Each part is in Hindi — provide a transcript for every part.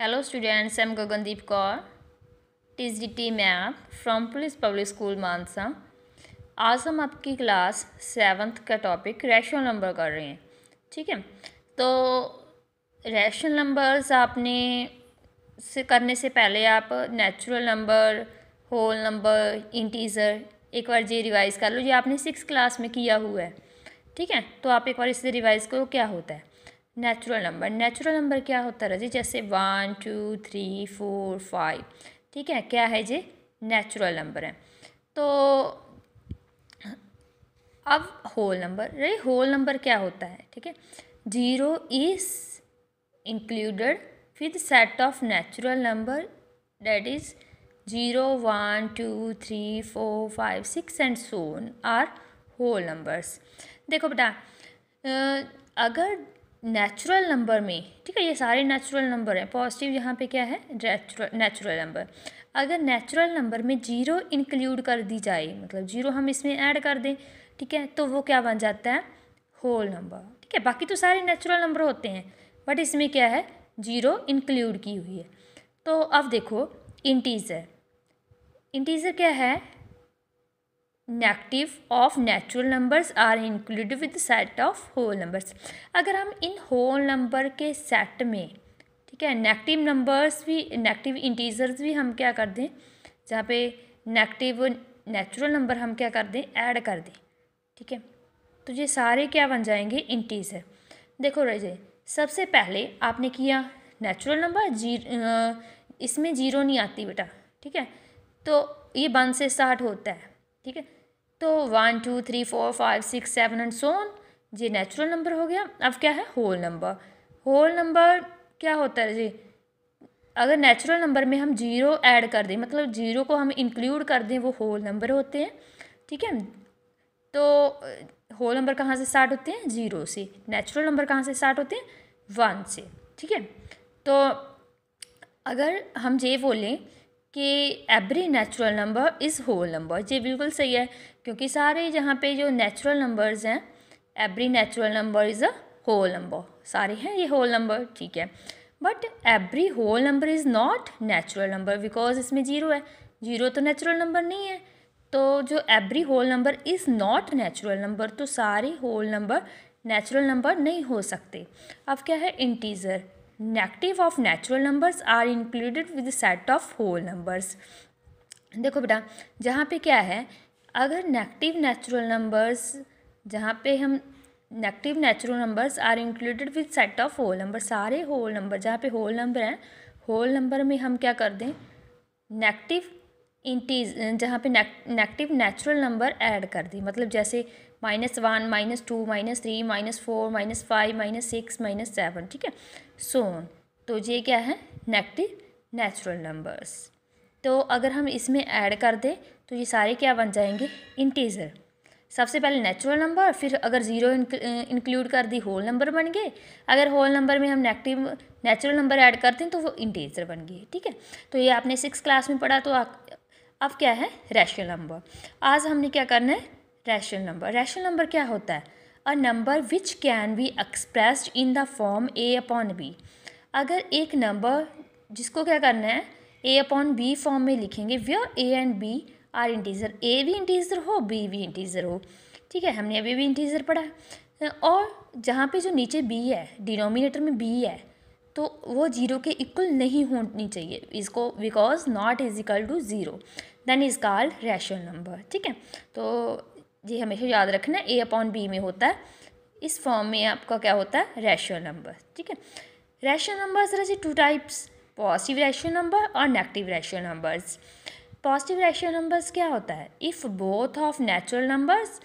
Hello students am Gagandeep Kaur T map from police public school Mansa आज हम आपकी क्लास सेवन्थ का टॉपिक रेशनल नंबर कर रहे हैं ठीक है तो रेशनल नंबर्स आपने से करने से पहले आप natural number whole number integer एक बार ये रिवाइज़ कर लो ये आपने सिक्स क्लास में किया हुआ है ठीक है तो आप एक बार इससे रिवाइज़ करो क्या होता है नेचुरल नंबर नेचुरल नंबर क्या होता है जी जैसे one two three four five ठीक है क्या है जी नेचुरल नंबर है तो अब होल नंबर रही होल नंबर क्या होता है ठीक है zero is included with set of natural number that is zero one two three four five six and so on are whole numbers देखो बेटा अगर नेचुरल नंबर में ठीक है ये सारे नेचुरल नंबर हैं पॉजिटिव यहाँ पे क्या है नेचुरल नंबर अगर नेचुरल नंबर में जीरो इंक्लूड कर दी जाए मतलब जीरो हम इसमें ऐड कर दें ठीक है तो वो क्या बन जाता है होल नंबर ठीक है बाकी तो सारे नेचुरल नंबर होते हैं बट इसमें क्या है जीरो इंक्लूड की हुई है तो अब देखो इंटीज़र इंटीज़र क्या है negative of natural numbers are include with set of whole numbers अगर हम इन होल नंबर के सेट में ठीक है नेगेटिव नंबर्स भी नेगेटिव इंटीजर्स भी हम क्या कर दें जहाँ पे नेगेटिव नेचुरल नंबर हम क्या कर दें ऐड कर दें ठीक है तो ये सारे क्या बन जाएंगे इंटीजर देखो रजे सबसे पहले आपने किया नेचुरल नंबर जीरो इसमें जीरो नहीं आती बेटा ठीक है तो ये वन से स्टार्ट होता है ठीक है तो one two three four five six seven and so on ये नेचुरल नंबर हो गया अब क्या है होल नंबर होल नंबर क्या होता है जी अगर नेचुरल नंबर में हम जीरो ऐड कर दें मतलब जीरो को हम इंक्लूड कर दें वो होल नंबर होते हैं ठीक है तो होल नंबर कहाँ से स्टार्ट होते हैं जीरो से नेचुरल नंबर कहाँ से स्टार्ट होते हैं वन से ठीक है तो अगर हम ये बोलें कि every natural number is whole number ये बिल्कुल सही है क्योंकि सारे जहाँ पे जो नेचुरल नंबर्स हैं every natural number is a whole number सारे हैं ये होल नंबर ठीक है but every whole number is not natural number because इसमें जीरो है जीरो तो नेचुरल नंबर नहीं है तो जो every whole number is not natural number तो सारे होल नंबर नेचुरल नंबर नहीं हो सकते अब क्या है integer negative of natural numbers are included with set of whole numbers देखो बेटा जहाँ पे क्या है अगर नेगेटिव नेचुरल नंबर्स जहाँ पे हम negative natural numbers are included with set of whole number सारे होल नंबर जहाँ पे होल नंबर हैं होल नंबर में हम क्या कर दें नेगेटिव इंटीज जहाँ पे नेगेटिव नेचुरल नंबर ऐड कर दी मतलब जैसे minus one minus two minus three minus four minus five minus six minus seven ठीक है सो तो ये क्या है नेगेटिव नेचुरल नंबर्स तो अगर हम इसमें ऐड कर दें तो ये सारे क्या बन जाएंगे इंटीज़र सबसे पहले नेचुरल नंबर फिर अगर ज़ीरो इंक्लूड कर दी होल नंबर बन गए अगर होल नंबर में हम नेगेटिव नेचुरल नंबर ऐड करते हैं तो वो इंटीजर बन गए ठीक है तो ये आपने सिक्स क्लास में पढ़ा तो आप, अब क्या है रैशनल नंबर आज हमने क्या करना है रैशनल नंबर रैशनल नंबर क्या होता है a number which can be expressed in the form a upon b अगर एक नंबर जिसको क्या करना है ए अपॉन बी फॉर्म में लिखेंगे where a and b are integer a भी इंटीज़र हो बी भी इंटीज़र हो ठीक है हमने अभी भी इंटीज़र पढ़ा है और जहाँ पे जो नीचे बी है डिनोमिनेटर में बी है तो वो जीरो के इक्वल नहीं होनी चाहिए इसको because not is equal to zero then is called rational number ठीक है तो ये हमेशा याद रखना ए अपॉन बी में होता है इस फॉर्म में आपका क्या होता है रेशियो नंबर ठीक है रेशियो नंबर्स जैसे two types positive ratio number और negative ratio numbers positive ratio numbers क्या होता है if both of natural numbers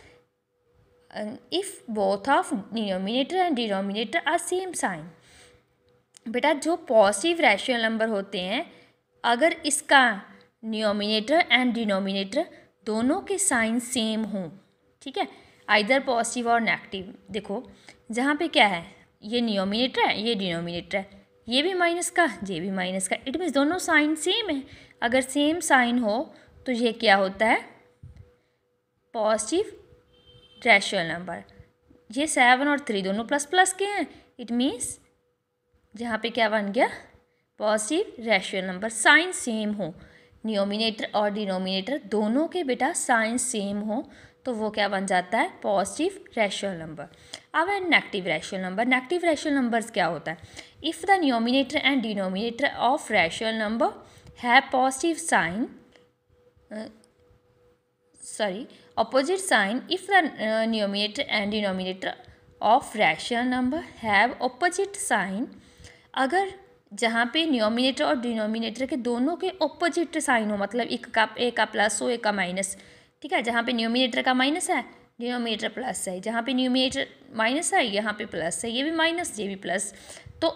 if both of denominator and denominator are same sign बेटा जो पॉजिटिव रेशियो नंबर होते हैं अगर इसका नियोमिनेटर एंड डिनोमिनेटर दोनों के साइन सेम हों ठीक है आइधर पॉजिटिव और नेगेटिव देखो जहाँ पे क्या है ये नियोमिनेटर है ये डिनोमिनेटर है ये भी माइनस का ये भी माइनस का इट मीन्स दोनों साइन सेम है अगर सेम साइन हो तो ये क्या होता है पॉजिटिव रैशनल नंबर ये सेवन और थ्री दोनों प्लस प्लस के हैं इट मीन्स जहाँ पे क्या बन गया positive rational number sign same हो नियोमिनेटर और डिनोमिनेटर दोनों के बेटा साइन सेम हो तो वो क्या बन जाता है पॉजिटिव रेशियल नंबर अब है negative rational number negative rational numbers क्या होता है if the numerator and denominator of rational number है positive sign sorry opposite sign if the numerator and denominator of rational number have opposite sign अगर जहाँ पे न्योमिनेटर और डिनोमिनेटर के दोनों के अपोजिट साइन हो मतलब एक का एक का प्लस हो एक का माइनस ठीक है जहाँ पे न्यूमिनेटर का माइनस है डिनोमिनेटर प्लस है जहाँ पे न्यूमिनेटर माइनस है यहाँ पे प्लस है ये भी माइनस ये भी प्लस तो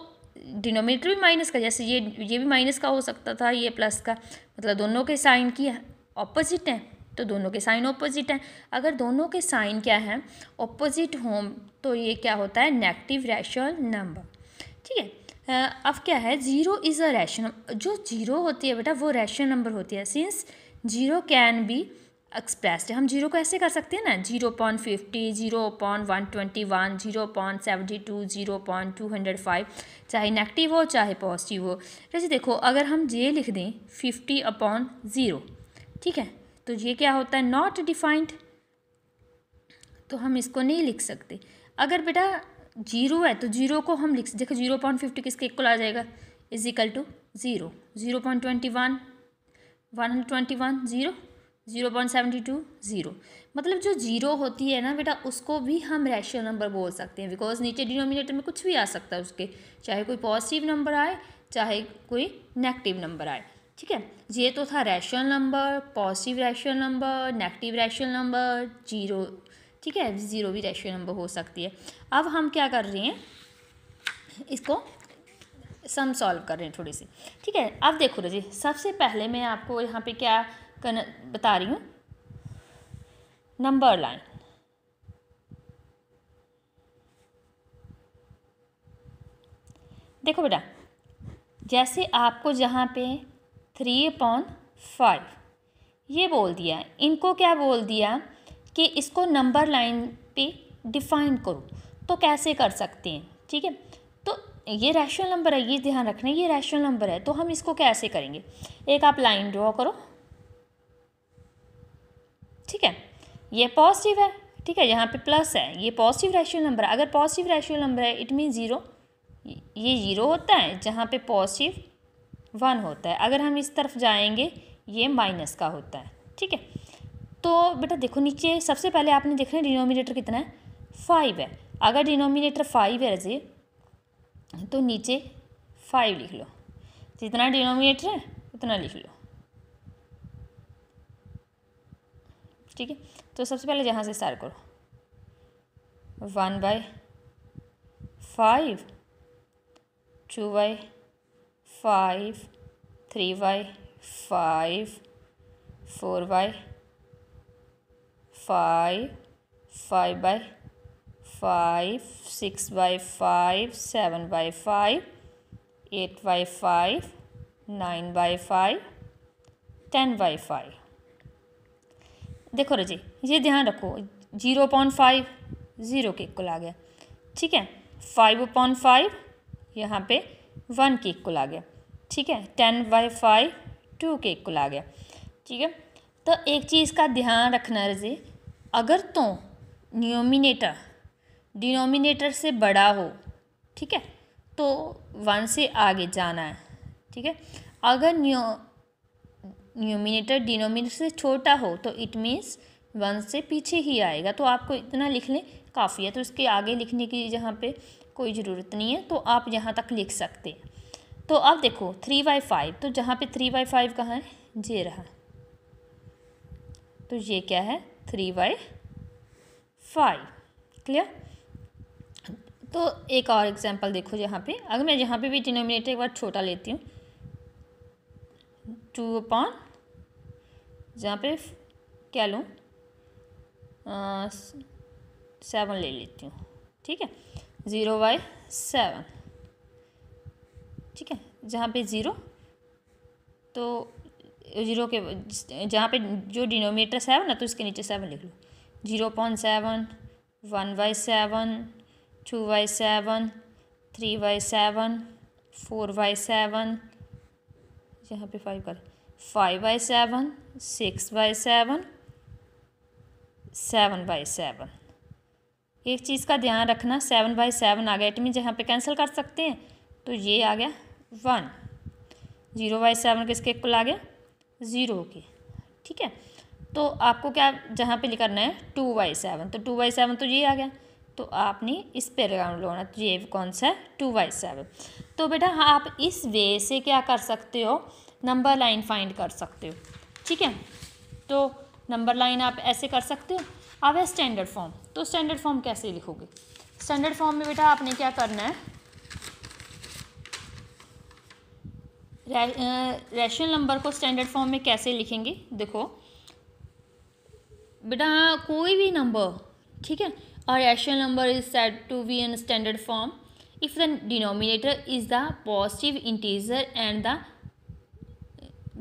डिनोमिनेटर भी माइनस का जैसे ये ये भी माइनस का हो सकता था ये प्लस का मतलब दोनों के साइन की ऑपोजिट हैं तो दोनों के साइन ऑपोजिट हैं अगर दोनों के साइन क्या हैं ऑपोजिट हों तो ये क्या होता है नेगेटिव रैशनल नंबर ठीक है अब क्या है ज़ीरो इज़ अ रैशनल जो ज़ीरो होती है बेटा वो रैशनल नंबर होती है since zero can be expressed हम जीरो को ऐसे कर सकते हैं ना zero point fifty zero point one twenty one zero point seventy two zero point two hundred five चाहे नेगेटिव हो चाहे पॉजिटिव हो वैसे देखो अगर हम ये लिख दें फिफ्टी अपॉन ज़ीरो ठीक है तो ये क्या होता है नॉट डिफाइंड तो हम इसको नहीं लिख सकते अगर बेटा जीरो है तो जीरो को हम लिख देखो जीरो पॉइंट फिफ्टी किसके इक्वल आ जाएगा equal to zero zero point twenty one one twenty one zero zero point seventy two zero मतलब जो जीरो होती है ना बेटा उसको भी हम रेशियो नंबर बोल सकते हैं बिकॉज नीचे डिनोमिनेटर में कुछ भी आ सकता है उसके चाहे कोई पॉजिटिव नंबर आए चाहे कोई नेगेटिव नंबर आए ठीक है ये तो था rational number positive rational number negative rational number zero ठीक है ज़ीरो भी रैशनल नंबर हो सकती है अब हम क्या कर रहे हैं इसको सम सॉल्व कर रहे हैं थोड़ी सी ठीक है अब देखो जी सबसे पहले मैं आपको यहाँ पे क्या करना बता रही हूँ नंबर लाइन देखो बेटा जैसे आपको जहाँ पे थ्री अपॉन फाइव ये बोल दिया इनको क्या बोल दिया कि इसको नंबर लाइन पे डिफाइन करो तो कैसे कर सकते हैं ठीक है तो ये रैशनल नंबर है ये ध्यान रखना ये रैशनल नंबर है तो हम इसको कैसे करेंगे एक आप लाइन ड्रॉ करो ठीक है ये पॉजिटिव है ठीक है यहाँ पे प्लस है ये पॉजिटिव रेशियल नंबर है अगर पॉजिटिव रेशियो नंबर है इट मीन ज़ीरो ये ज़ीरो होता है जहाँ पे पॉजिटिव वन होता है अगर हम इस तरफ जाएंगे ये माइनस का होता है ठीक है तो बेटा देखो नीचे सबसे पहले आपने देखना है डिनोमिनेटर कितना है फाइव है अगर डिनोमिनेटर फाइव है रजिए तो नीचे फाइव लिख लो जितना डिनोमिनेटर है उतना लिख लो ठीक है तो सबसे पहले यहाँ से स्टार्ट करो one by five two by five three by five four by five five by five six by five seven by five eight by five nine by five ten by five देखो रजे ये ध्यान रखो जीरो पॉइंट फाइव ज़ीरो के इक्वल आ गया ठीक है फाइव पॉइंट फाइव यहाँ पे वन के इक्वल आ गया ठीक है टेन बाई फाइव टू के इक्वल आ गया ठीक है तो एक चीज़ का ध्यान रखना रजे अगर तो न्योमिनेटर डिनोमिनेटर से बड़ा हो ठीक है तो वन से आगे जाना है ठीक है अगर न्यो न्यूमिनेटर डिनोमिनेटर से छोटा हो तो इट मीन्स वन से पीछे ही आएगा तो आपको इतना लिख लें काफ़ी है तो इसके आगे लिखने की जहाँ पे कोई ज़रूरत नहीं है तो आप यहाँ तक लिख सकते हैं तो अब देखो थ्री बाई फाइव तो जहाँ पे थ्री बाई फाइव कहाँ है जे रहा तो ये क्या है थ्री बाई फाइव क्लियर तो एक और एग्जांपल देखो यहाँ पे अगर मैं यहाँ पे भी डिनोमिनेटर एक बार छोटा लेती हूँ टू अपॉन जहाँ पे क्या लूँ सेवन ले लेती हूँ ठीक है ज़ीरो बाई सेवन ठीक है जहाँ पे ज़ीरो तो ज़ीरो के जहाँ पे जो डिनोमीटर सेवन है तो उसके नीचे सेवन लिख लो zero point seven one by seven two by seven three by seven four by seven यहाँ पे फाइव कर five by seven six by seven seven by seven एक चीज़ का ध्यान रखना सेवन बाई सेवन आ गया इट मीन यहाँ पे कैंसिल कर सकते हैं तो ये आ गया वन ज़ीरो बाई सेवन किसके इक्वल आ गया ज़ीरो के ठीक है तो आपको क्या जहाँ पे लिखना है टू बाई सेवन तो टू बाई सेवन तो ये आ गया तो आपने इस पे लगाना लोना तो ये कौन सा है टू बाई सेवन तो बेटा हाँ आप इस वे से क्या कर सकते हो नंबर लाइन फाइंड कर सकते हो ठीक है तो नंबर लाइन आप ऐसे कर सकते हो अब है स्टैंडर्ड फॉर्म तो स्टैंडर्ड फॉर्म कैसे लिखोगे स्टैंडर्ड फॉर्म में बेटा आपने क्या करना है रैशनल नंबर को स्टैंडर्ड फॉर्म में कैसे लिखेंगे देखो बेटा कोई भी नंबर ठीक है और rational number is set to be in standard form if the denominator is the positive integer and the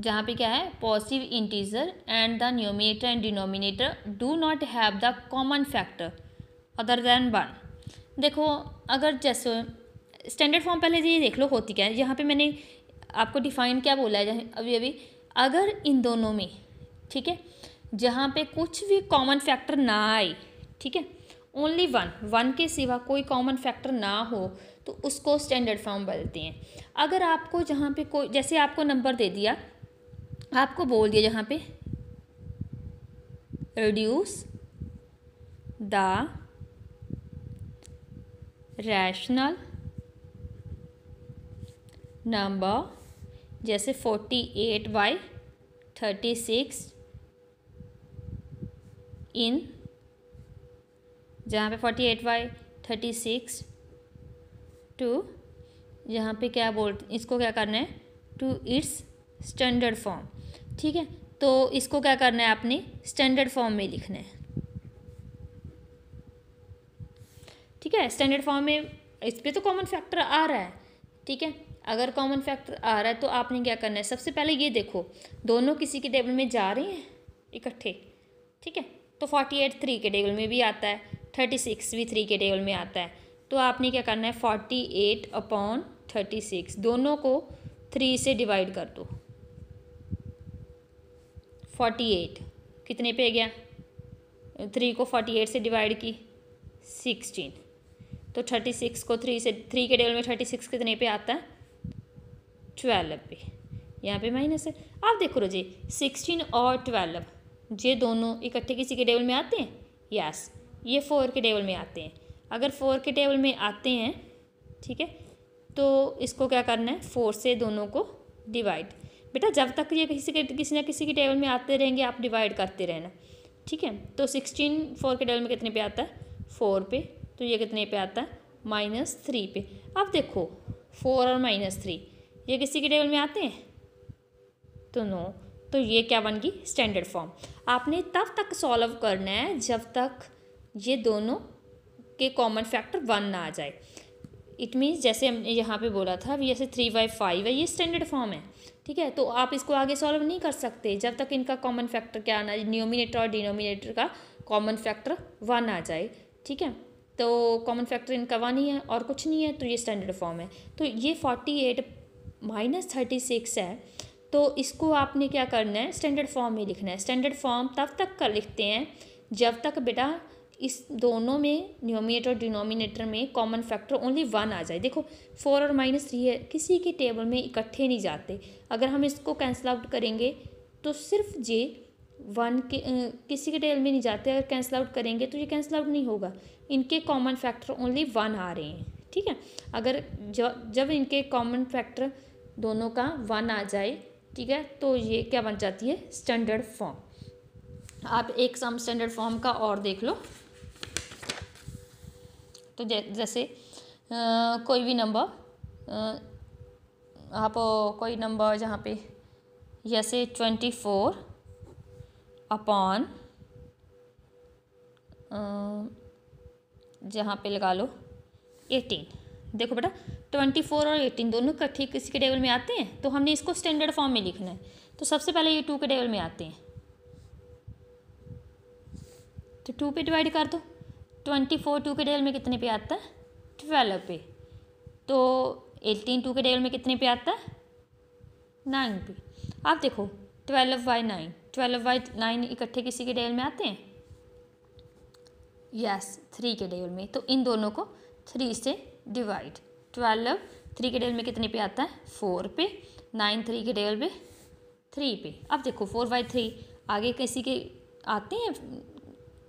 जहाँ पे क्या है positive integer and the numerator and denominator do not have the common factor other than one देखो अगर जैसे स्टैंडर्ड फॉर्म पहले ये देख लो होती क्या है यहाँ पे मैंने आपको डिफाइन क्या बोला है अभी अभी अगर इन दोनों में ठीक है जहाँ पे कुछ भी कॉमन फैक्टर ना आए ठीक है ओनली वन वन के सिवा कोई कॉमन फैक्टर ना हो तो उसको स्टैंडर्ड फॉर्म बोलते हैं अगर आपको जहाँ पे कोई जैसे आपको नंबर दे दिया आपको बोल दिया जहाँ पे रिड्यूस द रैशनल नंबर जैसे forty eight by thirty six in जहाँ पे forty eight by thirty six to यहाँ पे क्या बोल इसको क्या करना है टू इट्स स्टैंडर्ड फॉर्म ठीक है तो इसको क्या करना है आपने स्टैंडर्ड फॉर्म में लिखना है ठीक है स्टैंडर्ड फॉर्म में इस पर तो कॉमन फैक्टर आ रहा है ठीक है अगर कॉमन फैक्टर आ रहा है तो आपने क्या करना है सबसे पहले ये देखो दोनों किसी के टेबल में जा रहे हैं इकट्ठे ठीक है तो फोर्टी एट थ्री के टेबल में भी आता है थर्टी सिक्स भी थ्री के टेबल में आता है तो आपने क्या करना है forty eight upon thirty six दोनों को थ्री से डिवाइड कर दो फोर्टी एट कितने पे गया थ्री को फोर्टी एट से डिवाइड की सिक्सटीन तो थर्टी सिक्स को थ्री से थ्री के टेबल में थर्टी सिक्स कितने पे आता है ट्वेल्व पे यहाँ पे माइनस है आप देखो रोजे सिक्सटीन और ट्वेल्व ये दोनों इकट्ठे किसी के टेबल में आते हैं यस ये फोर के टेबल में आते हैं अगर फोर के टेबल में आते हैं ठीक है तो इसको क्या करना है फोर से दोनों को डिवाइड बेटा जब तक ये किसी के किसी ना किसी के टेबल में आते रहेंगे आप डिवाइड करते रहना ठीक है तो सिक्सटीन फोर के टेबल में कितने पे आता है फोर पे तो ये कितने पे आता है माइनस थ्री पे अब देखो फोर और माइनस थ्री ये किसी के टेबल में आते हैं तो नो तो ये क्या बन गई स्टैंडर्ड फॉर्म आपने तब तक सॉल्व करना है जब तक ये दोनों के कॉमन फैक्टर वन ना आ जाए इट मीन्स जैसे हमने यहाँ पे बोला था अभी जैसे थ्री बाई फाइव है ये स्टैंडर्ड फॉर्म है ठीक है तो आप इसको आगे सॉल्व नहीं कर सकते जब तक इनका कॉमन फैक्टर क्या आना नियोमिनेटर और डिनोमिनेटर का कॉमन फैक्टर वन आ जाए ठीक है तो कॉमन फैक्टर इनका वन ही है और कुछ नहीं है तो ये स्टैंडर्ड फॉर्म है तो ये forty eight minus thirty six है तो इसको आपने क्या करना है स्टैंडर्ड फॉर्म में लिखना है स्टैंडर्ड फॉर्म तब तक का लिखते हैं जब तक बेटा इस दोनों में न्योमिनेटर और डिनोमिनेटर में कॉमन फैक्टर ओनली वन आ जाए देखो फोर और माइनस थ्री है किसी के टेबल में इकट्ठे नहीं जाते अगर हम इसको कैंसिल आउट करेंगे तो सिर्फ जे वन के आ, किसी के टेबल में नहीं जाते अगर कैंसिल आउट करेंगे तो ये कैंसिल आउट नहीं होगा इनके कॉमन फैक्टर ओनली वन आ रहे हैं ठीक है अगर जब इनके कॉमन फैक्टर दोनों का वन आ जाए ठीक है तो ये क्या बन जाती है स्टैंडर्ड फॉर्म आप एक सम स्टैंडर्ड फॉर्म का और देख लो तो जैसे कोई भी नंबर आप कोई नंबर जहाँ पे जैसे ट्वेंटी फोर अपॉन जहाँ पे लगा लो एटीन देखो बेटा ट्वेंटी फोर और एटीन दोनों ही किसी के टेबल में आते हैं तो हमने इसको स्टैंडर्ड फॉर्म में लिखना है तो सबसे पहले ये टू के टेबल में आते हैं तो टू पे डिवाइड कर दो ट्वेंटी फोर टू के डेल में कितने पे आता है ट्वेल्व पे तो एटीन टू के टेबल में कितने पे आता है नाइन पे आप देखो twelve by nine twelve by nine इकट्ठे किसी के डेल में आते हैं यस थ्री के टेबल में तो इन दोनों को थ्री से डिवाइड ट्वेल्व थ्री के डेल में कितने पे आता है फोर पे नाइन थ्री के डेल में थ्री पे अब देखो फोर बाई थ्री आगे किसी के आते हैं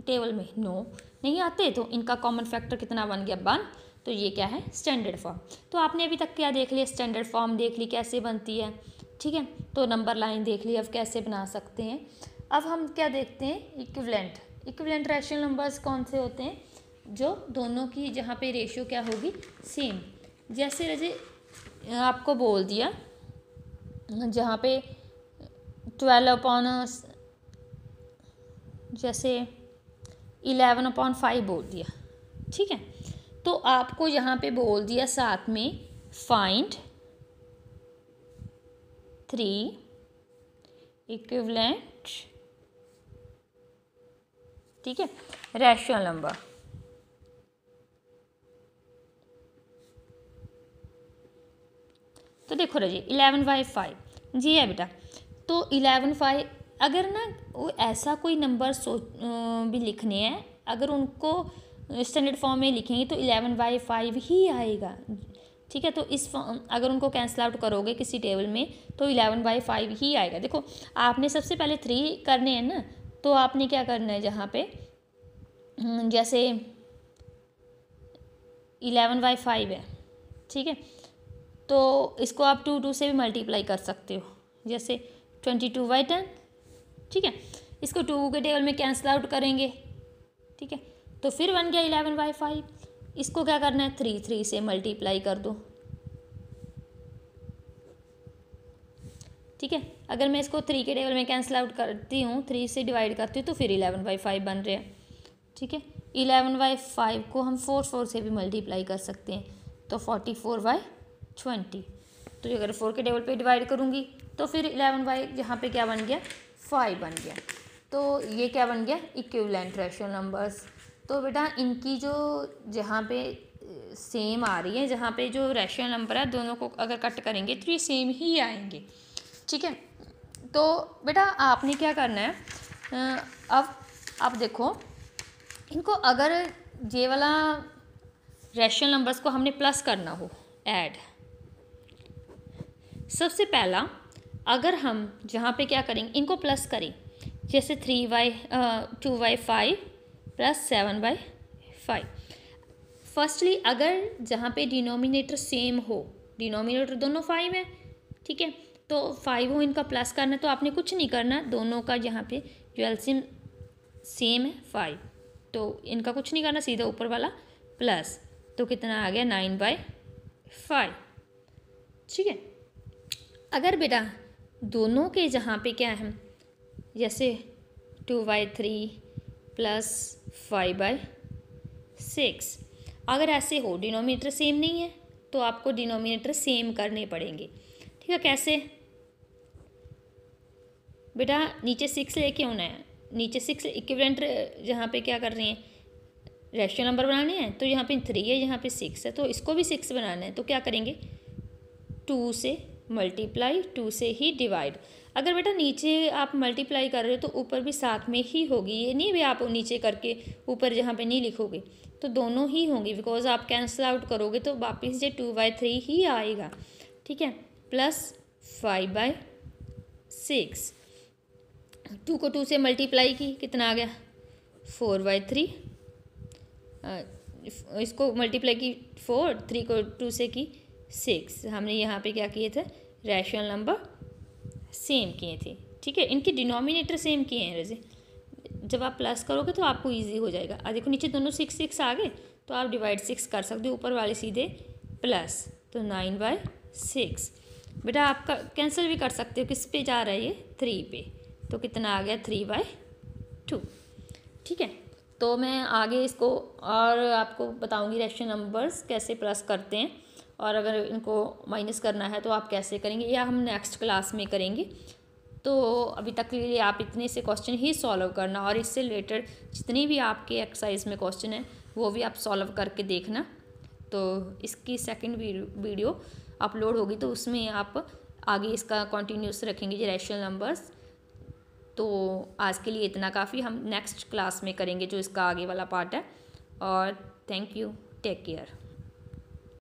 टेबल में नो no. नहीं आते तो इनका कॉमन फैक्टर कितना बन गया बन तो ये क्या है स्टैंडर्ड फॉर्म तो आपने अभी तक क्या देख लिया स्टैंडर्ड फॉर्म देख ली कैसे बनती है ठीक है तो नंबर लाइन देख ली अब कैसे बना सकते हैं अब हम क्या देखते हैं इक्विवेलेंट इक्विवेलेंट रैशनल नंबर्स कौन से होते हैं जो दोनों की जहाँ पे रेशियो क्या होगी सेम जैसे रजे आपको बोल दिया जहाँ पे ट्वेल्व अपॉन जैसे इलेवन अपॉन फाइव बोल दिया ठीक है तो आपको यहाँ पे बोल दिया साथ में फाइंड थ्री इक्विवलेंट ठीक है रैशनल नंबर तो देखो रजिए इलेवन बाई फाइव जी है बेटा तो इलेवन फाइव अगर ना वो ऐसा कोई नंबर सोच भी लिखने हैं अगर उनको स्टैंडर्ड फॉर्म में लिखेंगे तो इलेवन बाई फाइव ही आएगा ठीक है तो इस अगर उनको कैंसिल आउट करोगे किसी टेबल में तो इलेवन बाई फाइव ही आएगा देखो आपने सबसे पहले थ्री करने हैं ना तो आपने क्या करना है जहाँ पे हम्म, जैसे इलेवन बाई फाइव है ठीक है तो इसको आप टू टू से भी मल्टीप्लाई कर सकते हो जैसे ट्वेंटी टू बाई टेन ठीक है इसको टू के टेबल में कैंसिल आउट करेंगे ठीक है तो फिर बन गया इलेवन बाई फाइव इसको क्या करना है थ्री थ्री से मल्टीप्लाई कर दो ठीक है अगर मैं इसको थ्री के टेबल में कैंसिल आउट करती हूँ थ्री से डिवाइड करती हूँ तो फिर इलेवन बाई फाइव बन रहे हैं ठीक है इलेवन बाई फाइव को हम फोर फोर से भी मल्टीप्लाई कर सकते हैं तो फोर्टी फोर बाई ट्वेंटी तो अगर फोर के टेबल पे डिवाइड करूँगी तो फिर इलेवन बाई यहाँ पे क्या बन गया फाइव बन गया तो ये क्या बन गया इक्विवेलेंट रेशो नंबर्स तो बेटा इनकी जो जहाँ पे सेम आ रही है जहाँ पे जो रेशनल नंबर है दोनों को अगर कट करेंगे तो ये सेम ही आएंगे ठीक है तो बेटा आपने क्या करना है अब आप देखो इनको अगर ये वाला रेशनल नंबर्स को हमने प्लस करना हो ऐड सबसे पहला अगर हम जहाँ पे क्या करेंगे इनको प्लस करें जैसे three by two by five plus seven by five firstly अगर जहाँ पे डिनोमिनेटर सेम हो डिनोमिनेटर दोनों फाइव है ठीक है तो फाइव हो इनका प्लस करना तो आपने कुछ नहीं करना दोनों का जहाँ पे जो एल्सियम सेम है फाइव तो इनका कुछ नहीं करना सीधा ऊपर वाला प्लस तो कितना आ गया नाइन बाई फाइव ठीक है अगर बेटा दोनों के जहाँ पे क्या है जैसे two by three plus five by six अगर ऐसे हो डिनोमीटर सेम नहीं है तो आपको डिनोमिनेटर सेम करने पड़ेंगे ठीक है कैसे बेटा नीचे सिक्स लेके आना है नीचे सिक्स इक्विवेलेंट जहाँ पे क्या कर रहे हैं रेशियो नंबर बनाने हैं तो यहाँ पे थ्री है यहाँ पे सिक्स है तो इसको भी सिक्स बनाना है तो क्या करेंगे टू से मल्टीप्लाई टू से ही डिवाइड अगर बेटा नीचे आप मल्टीप्लाई कर रहे हो तो ऊपर भी साथ में ही होगी ये नहीं भी आप नीचे करके ऊपर जहाँ पे नहीं लिखोगे तो दोनों ही होंगी बिकॉज आप कैंसिल आउट करोगे तो वापस ये टू बाई थ्री ही आएगा ठीक है plus five by six two को टू से मल्टीप्लाई की कितना आ गया फोर बाई थ्री इसको मल्टीप्लाई की फोर थ्री को टू से की सिक्स हमने यहाँ पे क्या किए थे रैशनल नंबर सेम किए थे ठीक है इनके डिनोमिनेटर सेम किए हैं रजे जब आप प्लस करोगे तो आपको ईजी हो जाएगा आ देखो नीचे दोनों सिक्स सिक्स आ गए तो आप डिवाइड सिक्स कर सकते हो ऊपर वाले सीधे प्लस तो नाइन बाय सिक्स बेटा आप कैंसिल भी कर सकते हो किस पे जा रहा है ये थ्री पे तो कितना आ गया थ्री बाय टू ठीक है तो मैं आगे इसको और आपको बताऊंगी रेशन नंबर्स कैसे प्लस करते हैं और अगर इनको माइनस करना है तो आप कैसे करेंगे या हम नेक्स्ट क्लास में करेंगे तो अभी तक के लिए आप इतने से क्वेश्चन ही सॉल्व करना और इससे रिलेटेड जितनी भी आपके एक्सरसाइज में क्वेश्चन है वो भी आप सॉल्व करके देखना तो इसकी सेकंड वीडियो अपलोड होगी तो उसमें आप आगे इसका कंटिन्यूस रखेंगे जो रैशनल नंबर्स तो आज के लिए इतना काफ़ी हम नेक्स्ट क्लास में करेंगे जो इसका आगे वाला पार्ट है और थैंक यू टेक केयर